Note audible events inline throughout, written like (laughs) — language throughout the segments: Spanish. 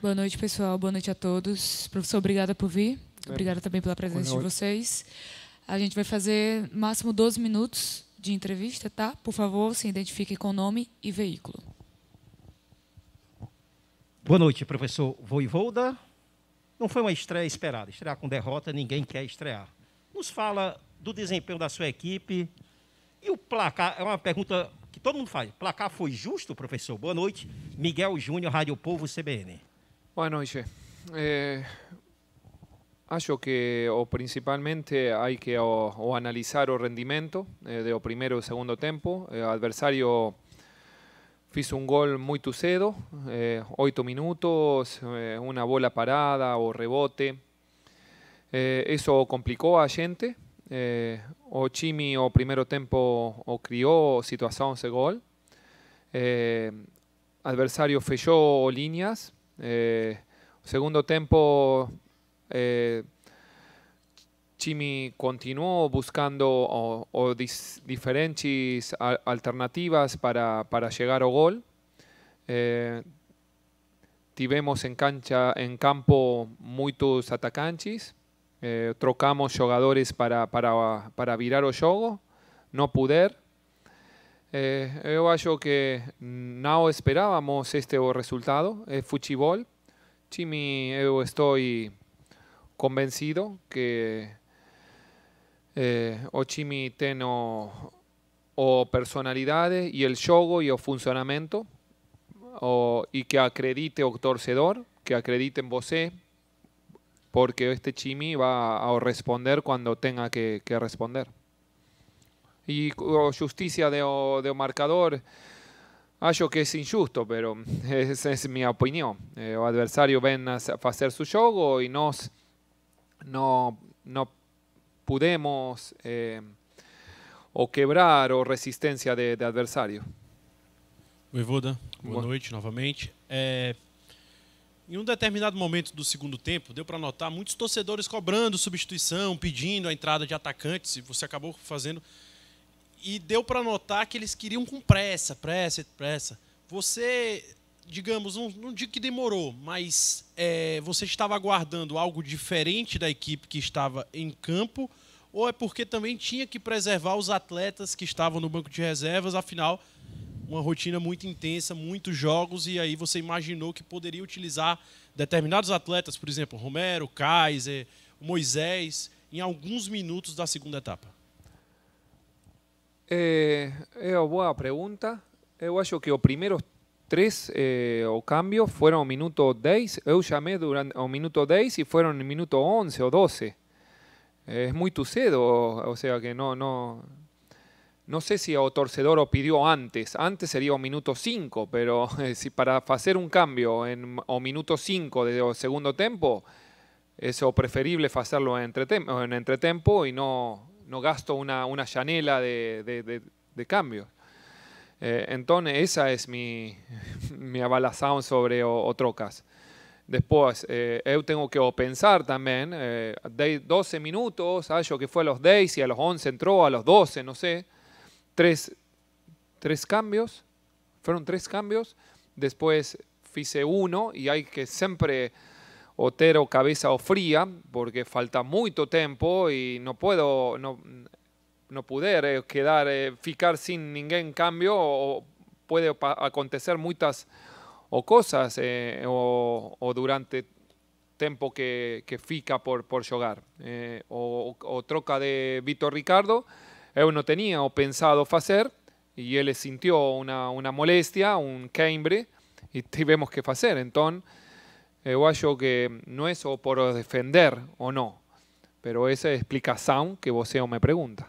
Boa noite, pessoal. Boa noite a todos. Professor, obrigada por vir. É. Obrigada também pela presença de vocês. A gente vai fazer máximo 12 minutos de entrevista, tá? Por favor, se identifique com nome e veículo. Boa noite, professor Voivolda. Não foi uma estreia esperada. Estrear com derrota, ninguém quer estrear. Nos fala do desempenho da sua equipe. E o placar é uma pergunta que todo mundo faz. Placar foi justo, professor? Boa noite. Miguel Júnior, Rádio Povo, CBN. Bueno, noite. Eh, que o principalmente hay que o, analizar o rendimiento eh, o primero segundo tiempo. adversario hizo un gol muy cedo, eh, minutos, eh, una bola parada, o rebote. Eh, eso complicó a gente. o Chimi o primero tiempo o crió situación de gol. Eh, adversario fechó líneas. Eh, segundo tiempo, eh, Chimi continuó buscando diferentes alternativas para, llegar al gol. Eh, tivemos en cancha, en campo, muchos atacantes. Eh, trocamos jugadores para, para virar o juego, no poder. Eh, yo yo que no esperábamos este resultado. es futebol. Chimi, Estoy estoy convencido que eh, o Chimi tiene o, o y y el y Y o funcionamiento que acredite o torcedor, que acredite en vos, porque este Chimi va a responder cuando tenga que responder. e justiça justicia de, marcador. Acho que é injusto, pero (laughs) essa eh, é a minha opinião. Eh, o adversário vem a fazer seu jogo e nós não, não pudemos eh, ou quebrar ou resistência de, de adversário. Voivoda, boa, boa noite novamente. É, em um determinado momento do segundo tempo, deu para notar muitos torcedores cobrando substituição, pedindo a entrada de atacantes, e você acabou fazendo e deu para notar que eles queriam com pressa, pressa, pressa. Você, digamos, não, não digo que demorou, mas é, você estava aguardando algo diferente da equipe que estava em campo, ou é porque também tinha que preservar os atletas que estavam no banco de reservas, afinal, uma rotina muito intensa, muitos jogos, e aí você imaginou que poderia utilizar determinados atletas, por exemplo, Romero, Kaiser, Moisés, em alguns minutos da segunda etapa? Eh, eh, buena pregunta. Eh, yo Eu acho que los primeros tres eh, cambios fueron minuto 10. Yo llamé durante o minuto 10 y fueron en minuto 11 o 12. Eh, es muy tucedo, o, sea que no, no, no sé si o torcedor pidió antes. Antes sería un minuto 5, pero (laughs) si para hacer un cambio en o minuto 5 del segundo tiempo, es preferible hacerlo en entretempo, en entretempo y no no gasto una, una llanela de, de, de, cambios. Eh, entonces, esa es mi, (laughs) mi avalación sobre o, trocas. Después, eh, tengo que pensar también, eh, 12 minutos, ah, yo que fue a los 10 y a los 11 entró, a los 12, no sé, tres, tres cambios, fueron tres cambios, después hice uno y hay que siempre Otero cabeza o fría, porque falta mucho tiempo y no puedo, no, no poder eh, quedar, eh, ficar sin ningún cambio o puede acontecer muchas o cosas eh, o, durante tiempo que, que fica por, por jugar. o, troca de Víctor Ricardo, él no tenía o pensado hacer y él sintió una, una molestia, un cambre y tuvimos que hacer. Entonces, eu eh, acho que não é só por defender ou não, mas essa é a explicação que você me pergunta.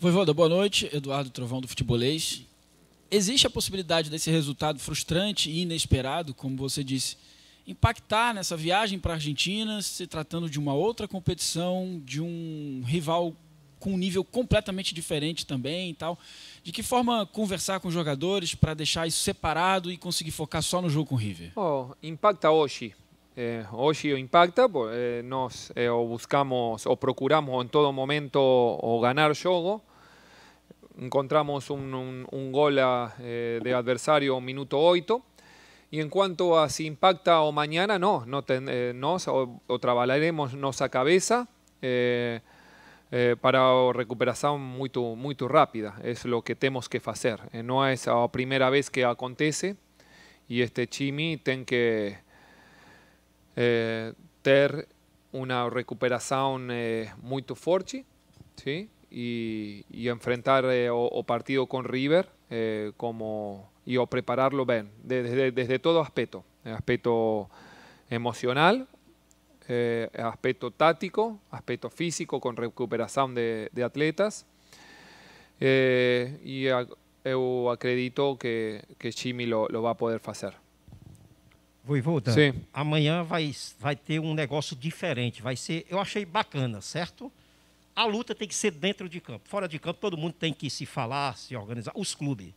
Voivoda, boa noite. Eduardo Trovão do Futebolês. Existe a possibilidade desse resultado frustrante e inesperado, como você disse, impactar nessa viagem para a Argentina, se tratando de uma outra competição, de um rival com um nível completamente diferente também e tal. De que forma conversar com os jogadores para deixar isso separado e conseguir focar só no jogo com o River? Oh, impacta hoje. Eh, hoje impacta, eh, nós eh, buscamos ou procuramos em todo momento o ganhar jogo. Encontramos um, um, um gol a, eh, de adversário minuto 8. Y en cuanto a si impacta o mañana, no, no ten, eh, nos o, o, trabajaremos nuestra cabeza. Eh, Eh, para recuperación muy muy rápida, es lo que tenemos que hacer. Eh, no es la primera vez que acontece y este chimi tiene que eh, tener una recuperación muy fuerte y ¿sí? enfrentar o, partido con River como, y o prepararlo bien desde, desde todo aspecto, aspecto emocional, eh, aspecto táctico, aspecto físico con recuperación de, de atletas. Eh, y a, eu acredito que, que Jimmy lo, lo vai poder fazer. Voivoda, Sim. amanhã vai, vai ter um negócio diferente. Vai ser, eu achei bacana, certo? A luta tem que ser dentro de campo. Fora de campo, todo mundo tem que se falar, se organizar. Os clubes.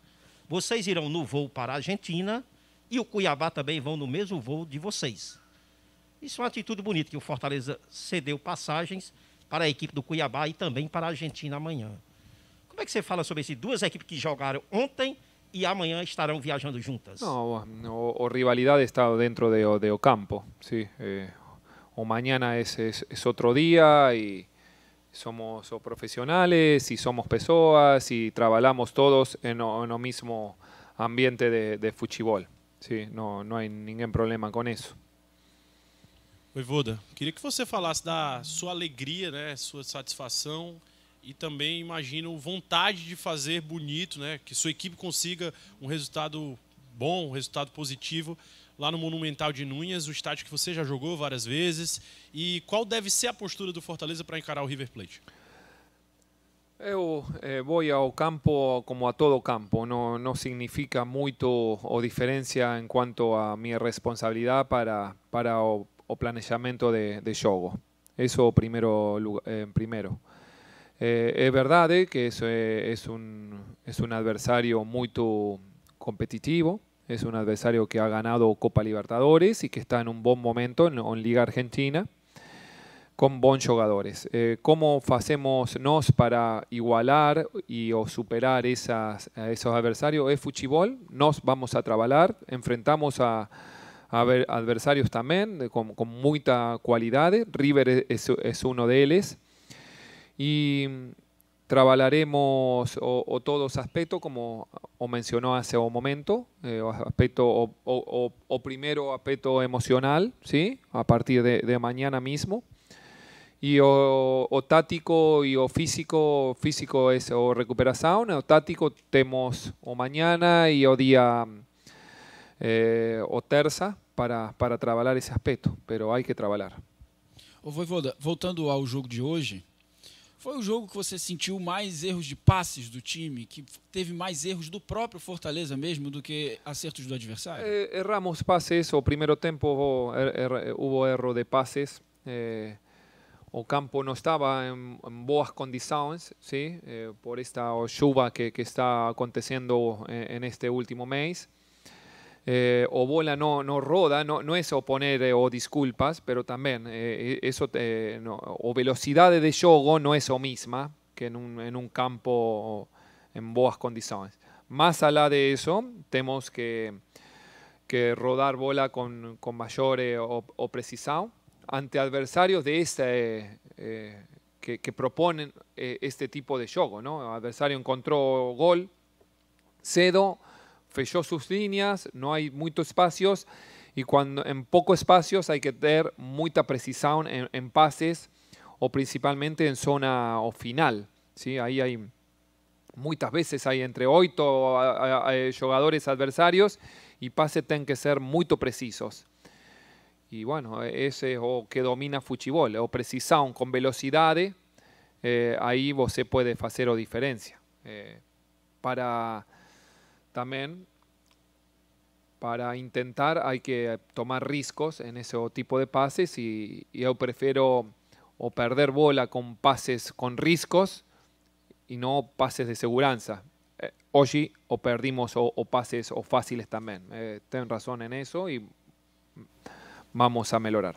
Vocês irão no voo para a Argentina e o Cuiabá também vão no mesmo voo de vocês. Isso é uma atitude bonita, que o Fortaleza cedeu passagens para a equipe do Cuiabá e também para a Argentina amanhã. Como é que você fala sobre essas duas equipes que jogaram ontem e amanhã estarão viajando juntas? Não, o, o rivalidade está dentro de, de Ocampo, sim. É, eh, o mañana é es, es otro somos profissionais e somos pessoas e trabalhamos todos no mesmo ambiente de, de fútbol. Sí, não no hay problema com isso. Oi Voda. queria que você falasse da sua alegria, né, sua satisfação e também imagino vontade de fazer bonito, né, que sua equipe consiga um resultado bom, um resultado positivo lá no Monumental de Núñez, o estádio que você já jogou várias vezes. E qual deve ser a postura do Fortaleza para encarar o River Plate? Eu eh, vou ao campo como a todo campo, não, não significa muito ou diferença em quanto a minha responsabilidade para, para o o planeamiento de, de Eso primero. Eh, eh, es primero. verdad que eso es un, es un adversario muy competitivo, es un adversario que ha ganado Copa Libertadores y que está en un buen momento en, Liga Argentina con buenos jugadores. Eh, ¿Cómo hacemos nos para igualar y o superar esas, esos adversarios? Es fuchibol, nos vamos a trabajar, enfrentamos a, adversarios también con, con cualidades, River es, uno de ellos y mm, trabajaremos o todos aspectos, como o mencionó hace un momento, eh, aspecto o, o, primero aspecto emocional, ¿sí? a partir de, mañana mismo, y o, o, tático y o físico, físico es o recuperación, o táctico tenemos o mañana y o día mm, eh, o terça para, para trabalhar esse aspecto, pero hay que trabalhar. Voivoda, voltando ao jogo de hoje, foi o jogo que você sentiu mais erros de passes do time, que teve mais erros do próprio Fortaleza mesmo do que acertos do adversário? Eh, erramos passes, o primeiro tempo houve er-, er-, erro de passes, eh, o campo não estava em, boas condições, sim, eh, por esta chuva que, que está acontecendo neste último mês. Eh, o bola no, no roda, no, no es oponer eh, o disculpas, pero también eh, e-, eso, o velocidades de juego no es o misma que en un, en un campo en buenas condiciones. Más allá de eso, tenemos que, que rodar bola con, con mayor o, o precisión ante adversarios de este, que, proponen este tipo de juego. ¿no? adversario encontró gol, cedo, sus líneas, no hay muchos espacios y cuando en pocos espacios hay que tener mucha precisión en, pases o principalmente en zona o final. ¿sí? Ahí hay muchas veces hay entre ocho eh, jugadores adversarios y pases tienen que ser muy precisos. Y bueno, ese es o que domina fútbol, o precisión con velocidad, eh, ahí vos se puede hacer o diferencia. Eh, para también para intentar hay que tomar riscos en ese tipo de pases y, y yo prefiero o perder bola con pases con riscos y no pases de segurança Eh, hoy o perdimos o, o, pases o fáciles también. Eh, ten razón en eso y vamos a melhorar.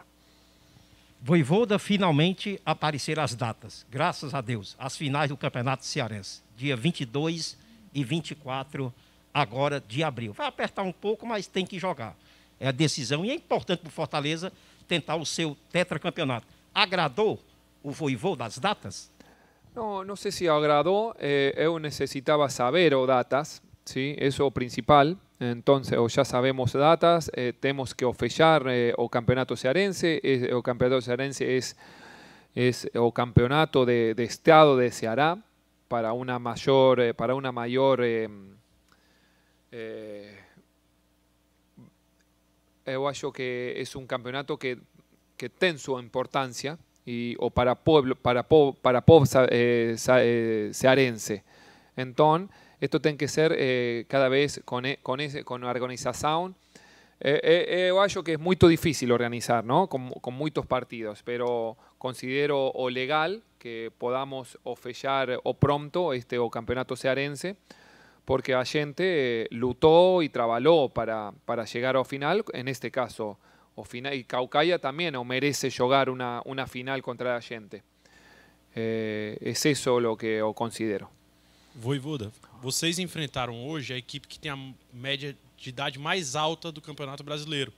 Voivoda finalmente aparecer as datas, graças a Deus, as finais do Campeonato Cearense, dia 22 e 24 de agora de abril. Vai apertar um pouco, mas tem que jogar. É a decisão. E é importante para o Fortaleza tentar o seu tetracampeonato. Agradou o voivô das datas? não não sei se agradou eh, eu necessitava saber o datas, é o principal. então já sabemos datas, eh, temos que fechar eh, o campeonato cearense. o campeonato cearense é o campeonato de, de estado de Ceará para uma maior para uma maior Eh, yo acho que es un campeonato que, que tiene su importancia y, o para pueblo, para para searense. Eh, eh, Entonces, esto tiene que ser eh, cada vez con, e, con, ese, con organización. yo acho que es muy difícil organizar, ¿no? Con, con muchos partidos, pero considero o legal que podamos o o pronto este o campeonato searense. porque gente eh, lutó y trabalhó para, para llegar a final, en este caso, o final, y Caucaya también o merece jugar una, una final contra a Eh, es eso lo que yo considero. Voivoda, vocês enfrentaram hoje a equipe que tem a média de idade mais alta do Campeonato Brasileiro.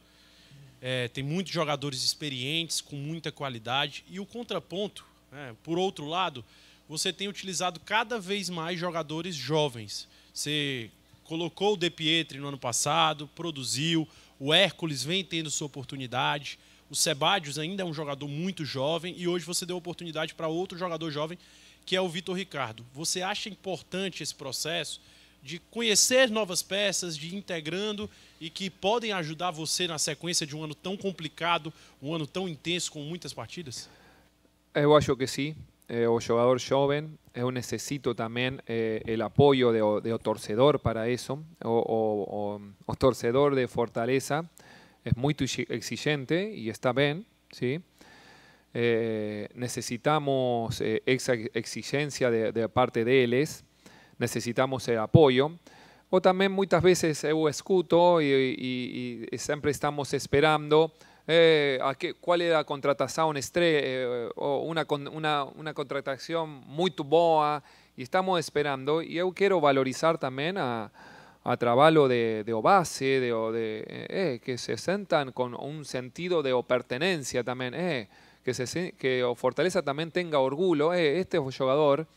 É, tem muitos jogadores experientes, com muita qualidade. E o contraponto, né, por outro lado, você tem utilizado cada vez mais jogadores jovens. Você colocou o De Pietri no ano passado, produziu. O Hércules vem tendo sua oportunidade. O Sebadios ainda é um jogador muito jovem e hoje você deu oportunidade para outro jogador jovem, que é o Vitor Ricardo. Você acha importante esse processo de conhecer novas peças, de ir integrando e que podem ajudar você na sequência de um ano tão complicado, um ano tão intenso com muitas partidas? Eu acho que sim. eh, o jugador joven, yo eh, necesito también eh, el apoyo de, de torcedor para eso, o, o, torcedor de fortaleza. Es muy exigente y está bien, ¿sí? Eh, necesitamos esa exigencia de, parte de ellos, necesitamos el apoyo. O también muchas veces yo escuto y, y siempre estamos esperando eh, a cuál era la contratación estrella, eh, o una, una, contratación muy boa, y estamos esperando. Y yo quiero valorizar también a, a trabajo de, de base, eh, que se sientan con un sentido de pertenencia también, que, se, Fortaleza también tenga orgullo, este jugador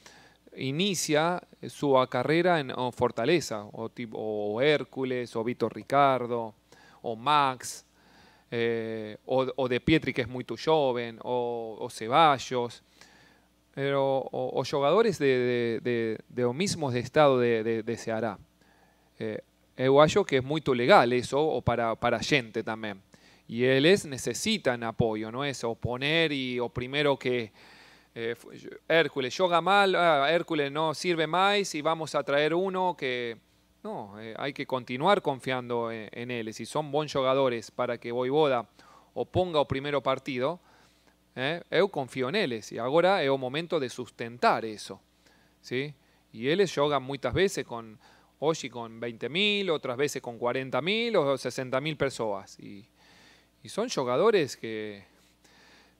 inicia su carrera en Fortaleza, o, o Hércules, o Vito Ricardo, o Max, eh, o, de Pietri, que es muy tu joven, o, o Ceballos, pero, o, jugadores de, de, de, mismos de estado de, de, Ceará. Eh, yo acho que muy tu legal eso o para, para gente también y ellos necesitan apoyo no es o poner y o primero que... Eh, Hércules juega mal, ah, Hércules no sirve más y vamos a traer uno que... No, eh, hay que continuar confiando e, en, ellos. él. Si son buenos jugadores para que Boivoda oponga o primero partido, eh, confío en ellos. Y ahora es el momento de sustentar eso. ¿sí? Y ellos juegan muchas veces con hoy con 20.000, otras veces con 40.000 o 60.000 personas. Y, son jugadores que,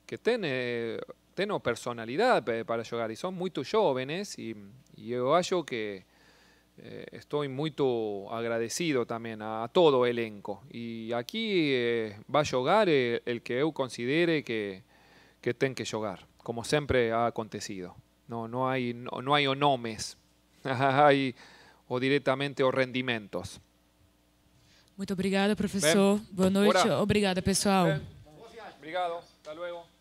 que tienen... Eh, personalidad eh, para jugar y son muy jóvenes y, y yo creo que, eh, estoy muy agradecido también a, todo elenco. Y aquí eh, va a llegar el que yo considere que, que que llegar, como siempre ha acontecido. No, no, hay, no, hay o nomes, (laughs) o directamente o rendimientos. Muito gracias, profesor. Bem, Boa noite. Obrigada, pessoal. obrigado. Hasta luego.